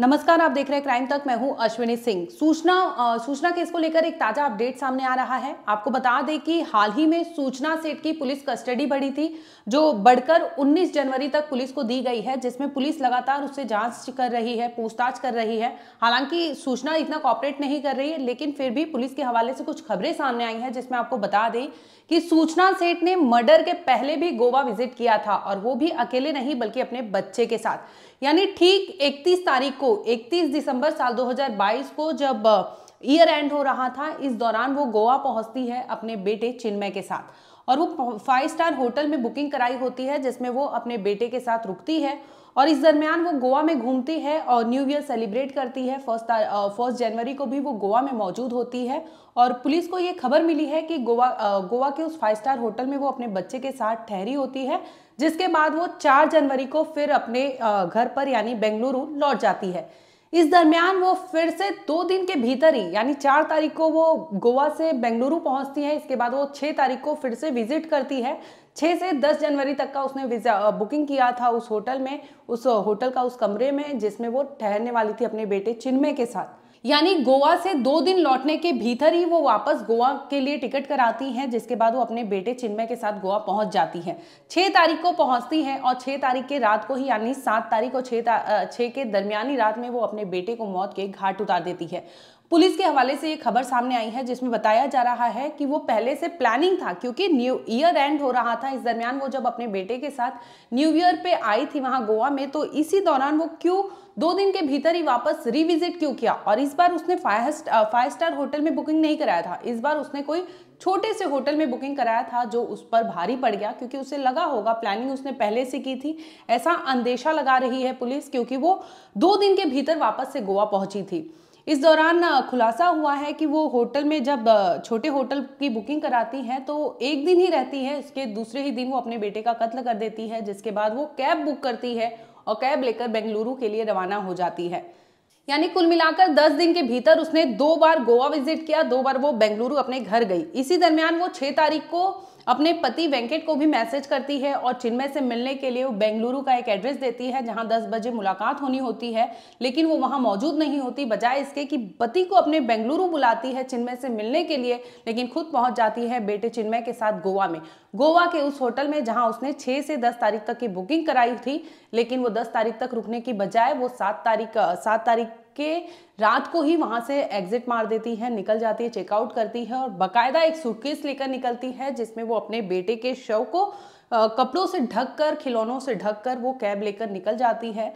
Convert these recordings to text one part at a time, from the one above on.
नमस्कार आप देख रहे हैं क्राइम तक मैं हूं अश्विनी सिंह सूचना आ, सूचना केस को लेकर एक ताजा अपडेट सामने आ रहा है आपको बता दें कि हाल ही में सूचना सेठ की पुलिस कस्टडी बढ़ी थी जो बढ़कर 19 जनवरी तक पुलिस को दी गई है जिसमें पुलिस लगातार उससे जांच कर रही है पूछताछ कर रही है हालांकि सूचना इतना कॉपरेट नहीं कर रही है लेकिन फिर भी पुलिस के हवाले से कुछ खबरें सामने आई है जिसमें आपको बता दें कि सूचना सेठ ने मर्डर के पहले भी गोवा विजिट किया था और वो भी अकेले नहीं बल्कि अपने बच्चे के साथ यानी ठीक इकतीस तारीख को 31 दिसंबर साल 2022 को जब ईयर एंड हो रहा था इस दौरान वो गोवा पहुंचती है अपने बेटे चिन्मय के साथ और वो फाइव स्टार होटल में बुकिंग कराई होती है जिसमें वो अपने बेटे के साथ रुकती है और इस दरमियान वो गोवा में घूमती है और न्यू ईयर सेलिब्रेट करती है फर्स्ट फर्स्ट जनवरी को भी वो गोवा में मौजूद होती है और पुलिस को ये खबर मिली है कि गोवा गोवा के उस फाइव स्टार होटल में वो अपने बच्चे के साथ ठहरी होती है जिसके बाद वो चार जनवरी को फिर अपने घर पर यानी बेंगलुरु लौट जाती है इस दरमियान वो फिर से दो दिन के भीतर ही यानी चार तारीख को वो गोवा से बेंगलुरु पहुंचती है इसके बाद वो छः तारीख को फिर से विजिट करती है छः से दस जनवरी तक का उसने वीज़ा बुकिंग किया था उस होटल में उस होटल का उस कमरे में जिसमें वो ठहरने वाली थी अपने बेटे चिन्मय के साथ यानी गोवा से दो दिन लौटने के भीतर ही वो वापस गोवा के लिए टिकट कराती हैं जिसके बाद वो अपने बेटे चिन्मय के साथ गोवा पहुंच जाती हैं छः तारीख को पहुंचती हैं और छः तारीख के रात को ही यानी सात तारीख और छः छः के दरमियानी रात में वो अपने बेटे को मौत के घाट उतार देती है पुलिस के हवाले से ये खबर सामने आई है जिसमें बताया जा रहा है कि वो पहले से प्लानिंग था क्योंकि न्यू ईयर एंड हो रहा था इस दरमियान वो जब अपने बेटे के साथ न्यू ईयर पे आई थी वहां गोवा में तो इसी दौरान वो क्यों दो दिन के भीतर ही वापस रिविजिट क्यों किया और इस बार उसने फाइव फाइव स्टार होटल में बुकिंग नहीं कराया था इस बार उसने कोई छोटे से होटल में बुकिंग कराया था जो उस पर भारी पड़ गया क्योंकि उसे लगा होगा प्लानिंग उसने पहले से की थी ऐसा अंदेशा लगा रही है पुलिस क्योंकि वो दो दिन के भीतर वापस से गोवा पहुंची थी इस दौरान खुलासा हुआ है कि वो होटल में जब छोटे होटल की बुकिंग कराती हैं तो एक दिन ही रहती है इसके दूसरे ही दिन वो अपने बेटे का कत्ल कर देती है जिसके बाद वो कैब बुक करती है और कैब लेकर बेंगलुरु के लिए रवाना हो जाती है यानी कुल मिलाकर 10 दिन के भीतर उसने दो बार गोवा विजिट किया दो बार वो बेंगलुरु अपने घर गई इसी दरमियान वो 6 तारीख को अपने पति वेंकट को भी मैसेज करती है और चिन्मय से मिलने के लिए वो बेंगलुरु का एक एड्रेस देती है जहां 10 बजे मुलाकात होनी होती है लेकिन वो वहां मौजूद नहीं होती बजाय इसके कि पति को अपने बेंगलुरु बुलाती है चिन्मय से मिलने के लिए लेकिन खुद पहुंच जाती है बेटे चिन्मय के साथ गोवा में गोवा के उस होटल में जहां उसने छः से दस तारीख तक की बुकिंग कराई थी लेकिन वो दस तारीख तक रुकने की बजाय वो सात तारीख सात तारीख के रात को ही वहां से एग्जिट मार देती है निकल जाती है चेकआउट करती है और बाकायदा एक सूटकेस लेकर निकलती है जिसमें वो अपने बेटे के शव को कपड़ों से ढककर खिलौनों से ढककर वो कैब लेकर निकल जाती है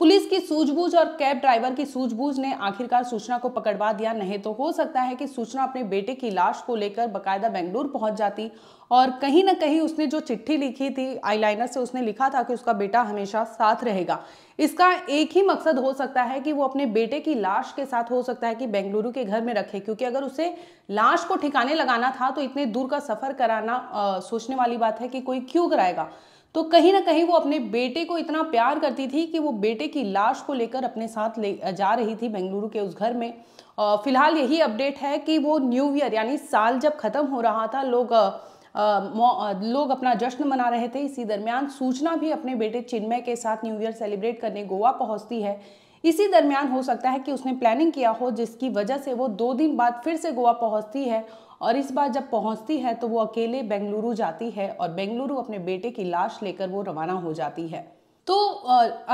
पुलिस की सूझबूझ और कैब ड्राइवर की सूझबूझ ने आखिरकार सूचना को पकड़वा दिया नहीं तो हो सकता है कि सूचना अपने बेटे की लाश को लेकर बकायदा बेंगलुरु पहुंच जाती और कहीं ना कहीं उसने जो चिट्ठी लिखी थी आईलाइनर से उसने लिखा था कि उसका बेटा हमेशा साथ रहेगा इसका एक ही मकसद हो सकता है कि वो अपने बेटे की लाश के साथ हो सकता है कि बेंगलुरु के घर में रखे क्योंकि अगर उसे लाश को ठिकाने लगाना था तो इतने दूर का सफ़र कराना आ, सोचने वाली बात है कि कोई क्यों कराएगा तो कहीं ना कहीं वो अपने बेटे को इतना प्यार करती थी कि वो बेटे की लाश को लेकर अपने साथ ले जा रही थी बेंगलुरु के उस घर में फिलहाल यही अपडेट है कि वो न्यू ईयर यानी साल जब ख़त्म हो रहा था लोग आ, लोग अपना जश्न मना रहे थे इसी दरमियान सूचना भी अपने बेटे चिन्मय के साथ न्यू ईयर सेलिब्रेट करने गोवा पहुंचती है इसी दरमियान हो सकता है कि उसने प्लानिंग किया हो जिसकी वजह से वो दो दिन बाद फिर से गोवा पहुंचती है और इस बार जब पहुंचती है तो वो अकेले बेंगलुरु जाती है और बेंगलुरु अपने बेटे की लाश लेकर वो रवाना हो जाती है तो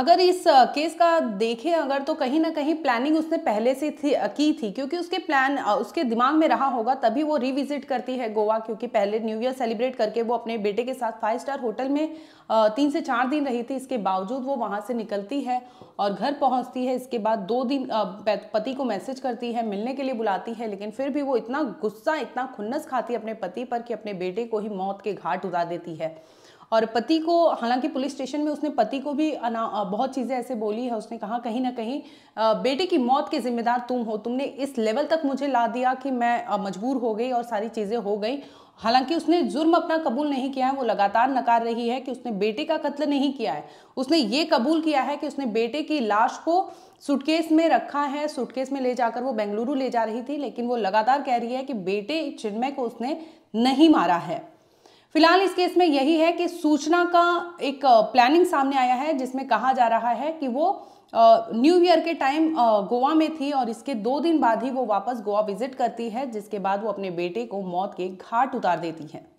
अगर इस केस का देखें अगर तो कहीं ना कहीं प्लानिंग उसने पहले से थी की थी क्योंकि उसके प्लान उसके दिमाग में रहा होगा तभी वो रिविजिट करती है गोवा क्योंकि पहले न्यू ईयर सेलिब्रेट करके वो अपने बेटे के साथ फाइव स्टार होटल में तीन से चार दिन रही थी इसके बावजूद वो वहाँ से निकलती है और घर पहुँचती है इसके बाद दो दिन पति को मैसेज करती है मिलने के लिए बुलाती है लेकिन फिर भी वो इतना गुस्सा इतना खुन्नस खाती है अपने पति पर कि अपने बेटे को ही मौत के घाट उतार देती है और पति को हालांकि पुलिस स्टेशन में उसने पति को भी अना बहुत चीज़ें ऐसे बोली है उसने कहा कहीं ना कहीं बेटे की मौत के जिम्मेदार तुम हो तुमने इस लेवल तक मुझे ला दिया कि मैं मजबूर हो गई और सारी चीज़ें हो गई हालांकि उसने जुर्म अपना कबूल नहीं किया है वो लगातार नकार रही है कि उसने बेटे का कत्ल नहीं किया है उसने ये कबूल किया है कि उसने बेटे की लाश को सूटकेस में रखा है सूटकेस में ले जाकर वो बेंगलुरु ले जा रही थी लेकिन वो लगातार कह रही है कि बेटे चिन्मय को उसने नहीं मारा है फिलहाल इस केस में यही है कि सूचना का एक प्लानिंग सामने आया है जिसमें कहा जा रहा है कि वो न्यू ईयर के टाइम गोवा में थी और इसके दो दिन बाद ही वो वापस गोवा विजिट करती है जिसके बाद वो अपने बेटे को मौत के घाट उतार देती है